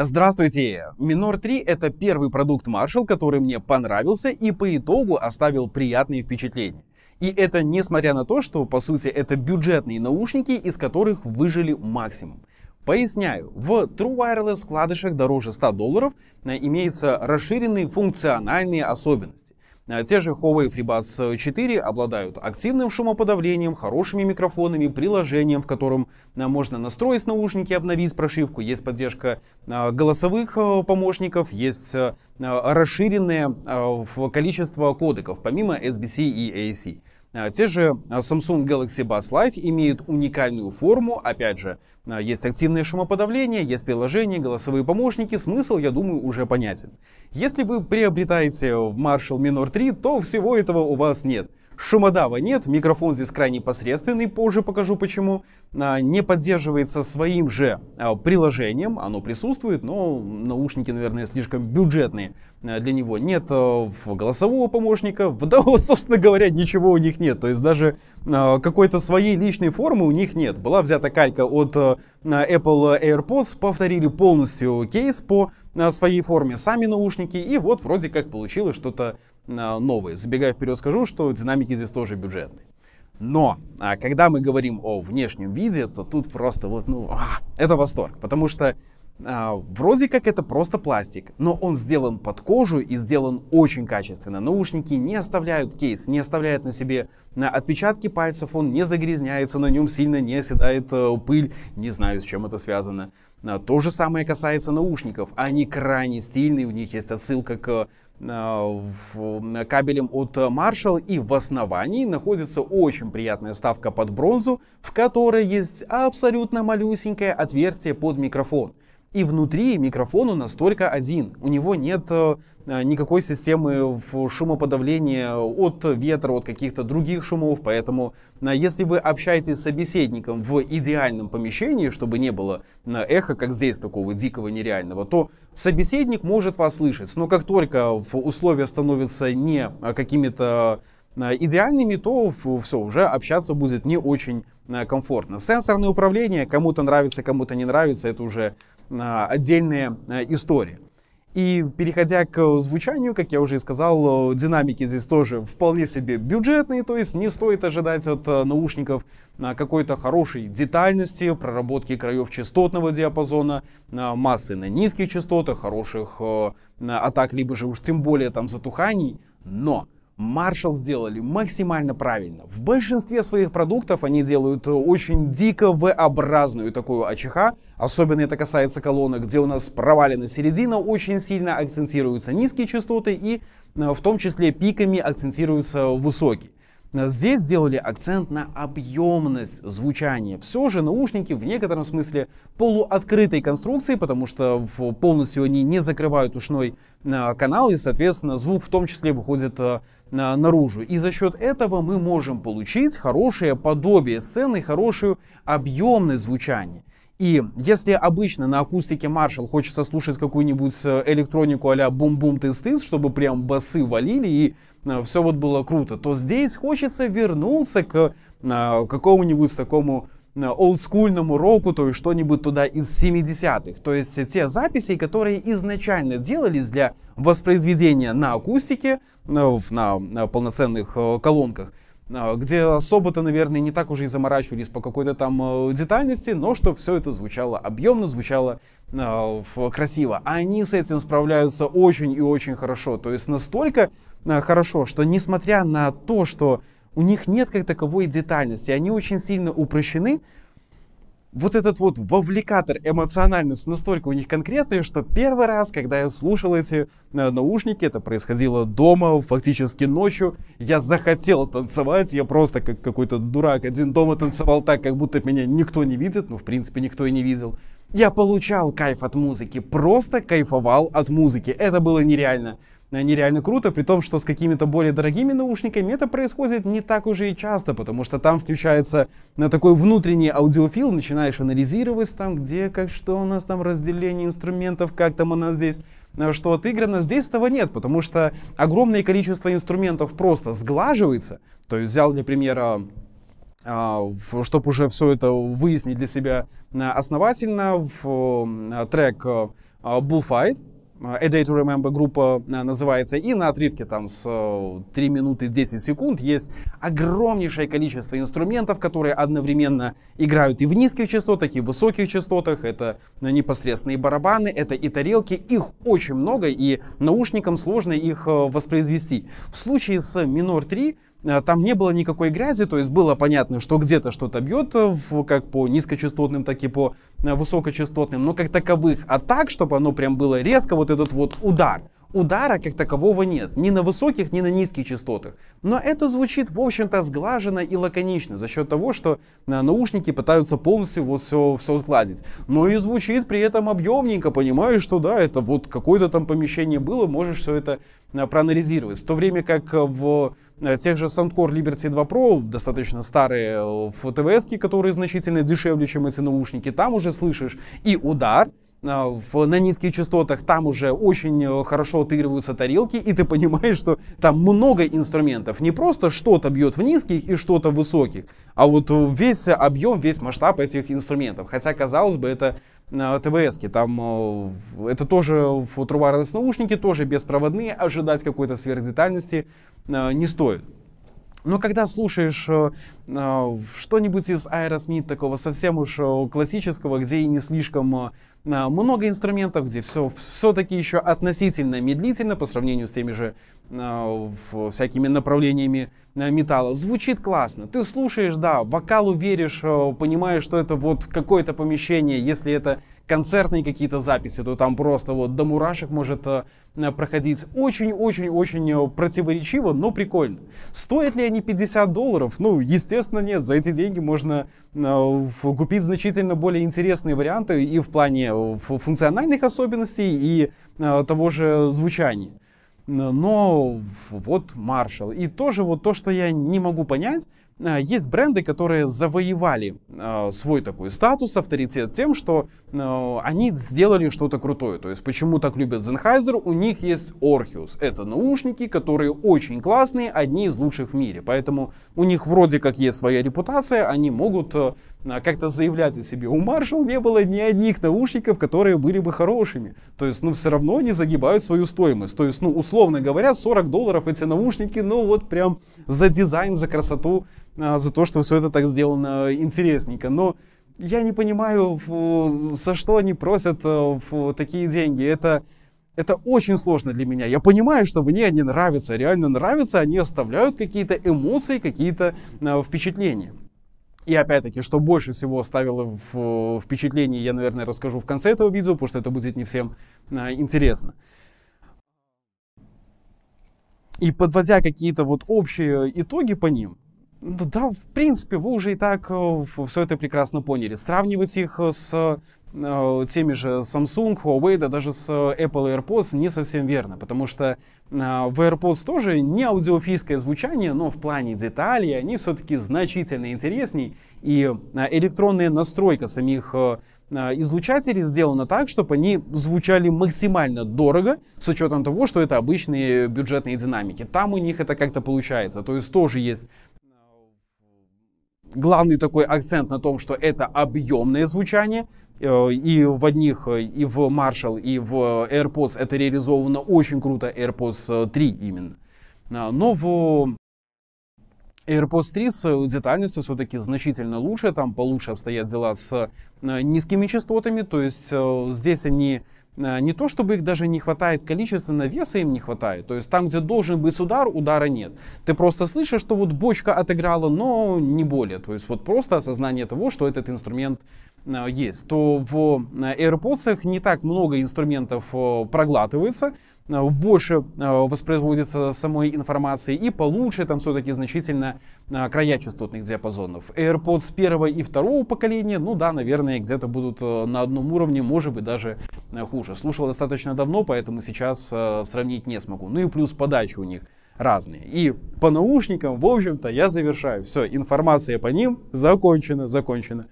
Здравствуйте! Минор 3 это первый продукт Marshall, который мне понравился и по итогу оставил приятные впечатления. И это несмотря на то, что по сути это бюджетные наушники, из которых выжили максимум. Поясняю, в True Wireless вкладышах дороже 100 долларов э, имеются расширенные функциональные особенности. Э, те же Huawei FreeBuds 4 обладают активным шумоподавлением, хорошими микрофонами, приложением, в котором э, можно настроить наушники, обновить прошивку. Есть поддержка э, голосовых помощников, есть расширенное количество кодеков, помимо SBC и AAC. Э, те же э, Samsung Galaxy Buds Live имеют уникальную форму. Опять же, э, есть активное шумоподавление, есть приложение, голосовые помощники. Смысл, я думаю, уже понятен. Если вы приобретаете Marshall Minor 3, то всего этого у вас нет. Шумодава нет, микрофон здесь крайне посредственный, позже покажу почему. А, не поддерживается своим же а, приложением, оно присутствует, но наушники, наверное, слишком бюджетные а, для него. Нет голосового помощника, да, собственно говоря, ничего у них нет, то есть даже какой-то своей личной формы у них нет. Была взята калька от Apple AirPods, повторили полностью кейс по своей форме сами наушники, и вот вроде как получилось что-то Э, новые. Забегая вперед, скажу, что динамики здесь тоже бюджетные. Но а, когда мы говорим о внешнем виде, то тут просто вот, ну, а, это восторг. Потому что а, вроде как это просто пластик, но он сделан под кожу и сделан очень качественно. Наушники не оставляют кейс, не оставляют на себе отпечатки пальцев, он не загрязняется, на нем сильно не оседает э, пыль, не знаю, с чем это связано. А, то же самое касается наушников. Они крайне стильные, у них есть отсылка к а, кабелем от Marshall и в основании находится очень приятная вставка под бронзу, в которой есть абсолютно малюсенькое отверстие под микрофон. И внутри микрофон у нас только один. У него нет э, э, никакой системы шумоподавления от ветра, от каких-то других шумов. Поэтому э, если вы общаетесь с собеседником в идеальном помещении, чтобы не было эхо, как здесь, такого дикого нереального, то собеседник может вас слышать. Но как только условия становятся не какими-то идеальными, то все, уже общаться будет не очень комфортно. Сенсорное управление кому-то нравится, кому-то не нравится, это уже Э, отдельные э, истории. И переходя к э, звучанию, как я уже и сказал, динамики здесь тоже вполне себе бюджетные, то есть не стоит ожидать от наушников какой-то хорошей детальности, проработки краев частотного диапазона, массы на низких частотах, хороших атак, либо же уж тем более там затуханий, но Marshall сделали максимально правильно. В большинстве своих продуктов они делают э, очень дико V-образную такую АЧХ, особенно это касается колонок, где у нас провалена середина, очень сильно акцентируются низкие частоты и э, в том числе пиками акцентируются высокие. Э, здесь сделали акцент на объемность звучания. Все же наушники в некотором смысле полуоткрытой конструкции, потому что полностью они не закрывают ушной канал, и, соответственно, звук в том числе выходит наружу. И за счет этого мы можем получить хорошее подобие сцены, хорошее объемное звучание. И если обычно на акустике Marshall хочется слушать какую-нибудь э, электронику а-ля бум-бум-тыс-тыс, чтобы прям басы валили и э, все вот было круто, то здесь хочется вернуться к э, какому-нибудь такому Э, олдскульному року, то есть что-нибудь туда из 70-х. То есть те записи, которые изначально делались для воспроизведения на акустике, э, на э, полноценных колонках, где особо-то, наверное, не так уже и заморачивались по какой-то там детальности, но что все это звучало объемно, звучало красиво. А они с этим справляются очень и очень хорошо. То есть настолько хорошо, что несмотря на то, что у них нет как таковой детальности, они очень сильно упрощены. Вот этот вот вовлекатор, эмоциональность настолько у них конкретный, что первый раз, когда я слушал эти э, наушники, это происходило дома, фактически ночью, я захотел танцевать, я просто как какой-то дурак один дома танцевал так, как будто меня никто не видит, ну в принципе никто и не видел. Я получал кайф от музыки, просто кайфовал от музыки, это было нереально нереально круто, при том, что с какими-то более дорогими наушниками это происходит не так уже и часто, потому что там включается на такой внутренний аудиофил, начинаешь анализировать там, где, как, что у нас там разделение инструментов, как там у нас здесь э, что отыграно, здесь этого нет, потому что огромное количество инструментов просто сглаживается. То есть взял, для примера, а, чтобы уже все это выяснить для себя э, основательно, в трек э, а, Bullfight, а, A Day to Remember группа э, называется, и на отрывке там с 3 э, минуты 10 секунд есть огромнейшее количество инструментов, которые одновременно играют и в низких частотах, и в высоких частотах. Это э, непосредственные барабаны, это и тарелки, их очень много, и наушникам сложно их воспроизвести. В случае с Минор 3 Э, там не было никакой грязи, то есть было понятно, что где-то что-то бьет, э, как по низкочастотным, так и по э, высокочастотным, но как таковых а так, чтобы оно прям было резко, вот этот вот удар. Удара как такового нет, ни на высоких, ни на низких частотах. Но это звучит, в общем-то, сглаженно и лаконично за счет того, что наушники пытаются полностью вот все, все сгладить. Но и звучит при этом объемненько, понимаешь, что да, это вот какое-то там помещение было, можешь все это проанализировать. В то время как в Э, тех же Soundcore Liberty 2 Pro, достаточно старые э, в которые значительно дешевле, чем эти наушники, там уже слышишь и удар, э, в, на низких частотах там уже очень хорошо отыгрываются тарелки, и ты понимаешь, что там много инструментов. Не просто что-то бьет в низких и что-то в высоких, а вот весь объем, весь масштаб этих инструментов. Хотя, казалось бы, это ТВС, там э, это тоже футурварные наушники, тоже беспроводные, ожидать какой-то сверхдетальности э, не стоит. Но когда слушаешь э, э, что-нибудь из Aerosmith, такого совсем уж э, классического, где и не слишком много инструментов, где все все-таки еще относительно медлительно по сравнению с теми же всякими направлениями металла. Звучит классно. Ты слушаешь, да, вокалу веришь, понимаешь, что это вот какое-то помещение, если это концертные какие-то записи, то там просто вот до мурашек может э, э, проходить. Очень-очень-очень э, противоречиво, но прикольно. Стоят ли они 50 долларов? Ну, естественно, нет. За эти деньги можно купить значительно более интересные варианты и в плане функциональных особенностей, и того же звучания но вот Marshall. И тоже вот то, что я не могу понять, э, есть бренды, которые завоевали э, свой такой статус, авторитет тем, что э, они сделали что-то крутое. То есть, почему так любят Sennheiser? У них есть Orpheus. Это наушники, которые очень классные, одни из лучших в мире. Поэтому у них вроде как есть своя репутация, они могут а, как-то заявлять о себе. У Marshall не было ни одних наушников, которые были бы хорошими. То есть, ну, все равно они загибают свою стоимость. То есть, ну, условно говоря, 40 долларов эти наушники, ну, вот прям за дизайн, за красоту, а, за то, что все это так сделано э, интересненько. Но я не понимаю, за что они просят э, такие деньги. Это это очень сложно для меня. Я понимаю, что мне они нравятся, реально нравятся, они оставляют какие-то эмоции, какие-то э, впечатления. И опять-таки, что больше всего оставило в впечатлении, я, наверное, расскажу в конце этого видео, потому что это будет не всем а, интересно. И подводя какие-то вот общие итоги по ним, ну да, в принципе, вы уже и так э, все это прекрасно поняли. Сравнивать их э, с Э, теми же Samsung, Huawei, да даже с э, Apple AirPods не совсем верно, потому что э, в AirPods тоже не аудиофильское звучание, но в плане деталей они все-таки значительно интересней, и электронная настройка самих излучателей сделана так, чтобы они звучали максимально дорого, с учетом того, что это обычные бюджетные динамики. Там у них это как-то получается. То есть тоже есть главный такой акцент на том, что это объемное звучание. Э, и в одних, э, и в Marshall, и в AirPods это реализовано очень круто, AirPods 3 э, именно. А, но в AirPods 3 с детальностью все-таки значительно лучше, там получше обстоят дела с низкими частотами, то есть здесь они Э, не то чтобы их даже не хватает количественно, веса им не хватает. То есть там, где должен быть удар, удара нет. Ты просто слышишь, что вот бочка отыграла, но не более. То есть вот просто осознание того, что этот инструмент э, есть, то в э, AirPods не так много инструментов проглатывается, Э, больше э, воспроизводится самой информации и получше там все-таки значительно э, края частотных диапазонов. AirPods первого и второго поколения, ну да, наверное, где-то будут на одном уровне, может быть, даже хуже. Слушал достаточно давно, поэтому сейчас сравнить не смогу. Ну и плюс подача у них разные. И по наушникам, в общем-то, я завершаю. Все, информация по ним закончена, закончена.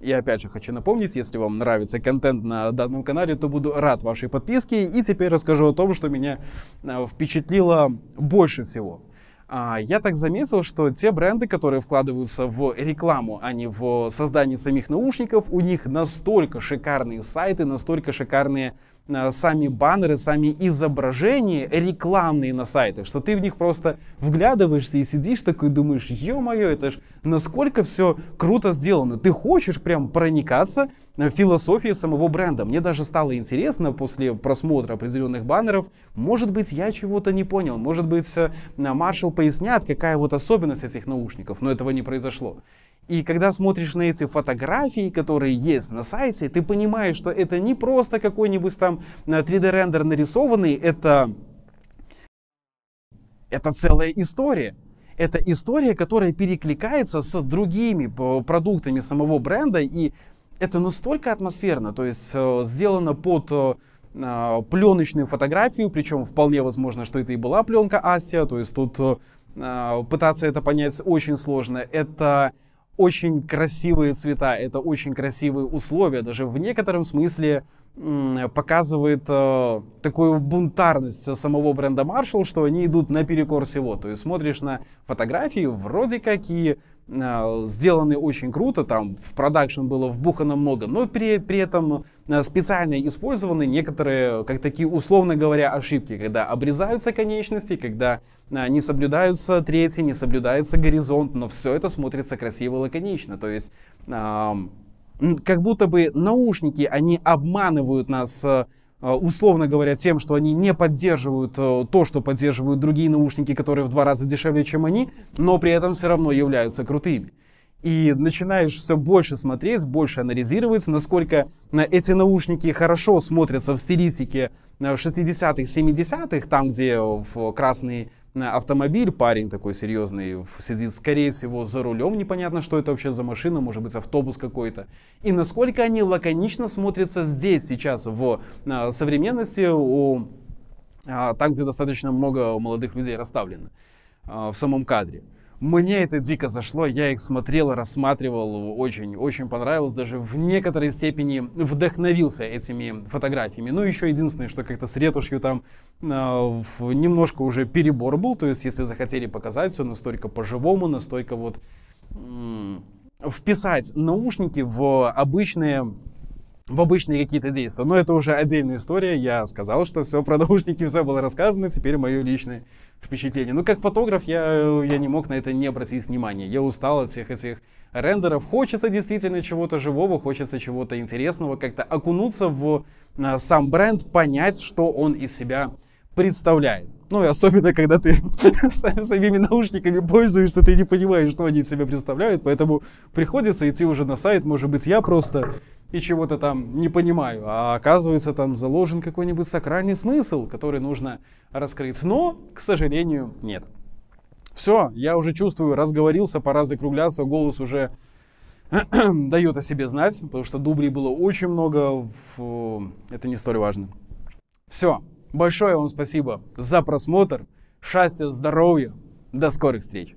И опять же хочу напомнить, если вам нравится контент на данном канале, то буду рад вашей подписке. И теперь расскажу о том, что меня э, впечатлило больше всего. А, я так заметил, что те бренды, которые вкладываются в рекламу, а не в создание самих наушников, у них настолько шикарные сайты, настолько шикарные Э, сами баннеры, сами изображения рекламные на сайтах, что ты в них просто вглядываешься и сидишь такой, думаешь, ё-моё, это ж насколько все круто сделано. Ты хочешь прям проникаться э, философией самого бренда. Мне даже стало интересно после просмотра определенных баннеров, может быть, я чего-то не понял, может быть, Маршал э, пояснят, какая вот особенность этих наушников, но этого не произошло. И когда смотришь на эти фотографии, которые есть на сайте, ты понимаешь, что это не просто какой-нибудь там 3D-рендер э, нарисованный, это, это целая история. Это история, которая перекликается с другими продуктами самого бренда, и это настолько атмосферно, то есть э, сделано под э, пленочную фотографию, причем вполне возможно, что это и была пленка Астия, то есть тут пытаться это понять очень сложно. Это очень красивые цвета, это очень красивые условия, даже в некотором смысле показывает э, такую бунтарность самого бренда Marshall, что они идут наперекор всего. То есть смотришь на фотографии, вроде как и а, сделаны очень круто, там в продакшн было вбухано много, но при, при этом а, специально использованы некоторые, как такие, условно говоря, ошибки, когда обрезаются конечности, когда а, не соблюдаются трети не соблюдается горизонт, но все это смотрится красиво лаконично, то есть как будто бы наушники, они обманывают нас Э, условно говоря, тем, что они не поддерживают э, то, что поддерживают другие наушники, которые в два раза дешевле, чем они, но при этом все равно являются крутыми и начинаешь все больше смотреть, больше анализировать, насколько э, эти наушники хорошо смотрятся в стилистике 60-х, э, 70-х, там, где в красный э, автомобиль, парень такой серьезный, сидит, скорее всего, за рулем, непонятно, что это вообще за машина, может быть, автобус какой-то. И насколько они лаконично смотрятся здесь сейчас, в современности, у, там, где достаточно много молодых людей расставлено в самом кадре. Мне это дико зашло, я их смотрел, рассматривал, очень, очень понравилось, даже в некоторой степени вдохновился этими фотографиями. Ну, еще единственное, что как-то с ретушью там э, немножко уже перебор был, то есть если захотели показать все настолько по-живому, настолько вот э, вписать наушники в обычные в обычные какие-то действия. Но это уже отдельная история. Я сказал, что все про наушники, все было рассказано, теперь мое личное впечатление. Ну, как фотограф, я, я не мог на это не обратить внимания. Я устал от всех этих рендеров. Хочется действительно чего-то живого, хочется чего-то интересного, как-то окунуться в а, сам бренд, понять, что он из себя представляет. Ну и особенно, когда ты самими наушниками пользуешься, ты не понимаешь, что они из себя представляют, поэтому приходится идти уже на сайт, может быть, я просто и чего-то там не понимаю, а оказывается там заложен какой-нибудь сакральный смысл, который нужно раскрыть. Но, к сожалению, нет. Все, я уже чувствую, разговорился, пора закругляться, голос уже дает о себе знать, потому что дублей было очень много, в... это не столь важно. Все, Большое вам спасибо за просмотр. Счастья, здоровья. До скорых встреч.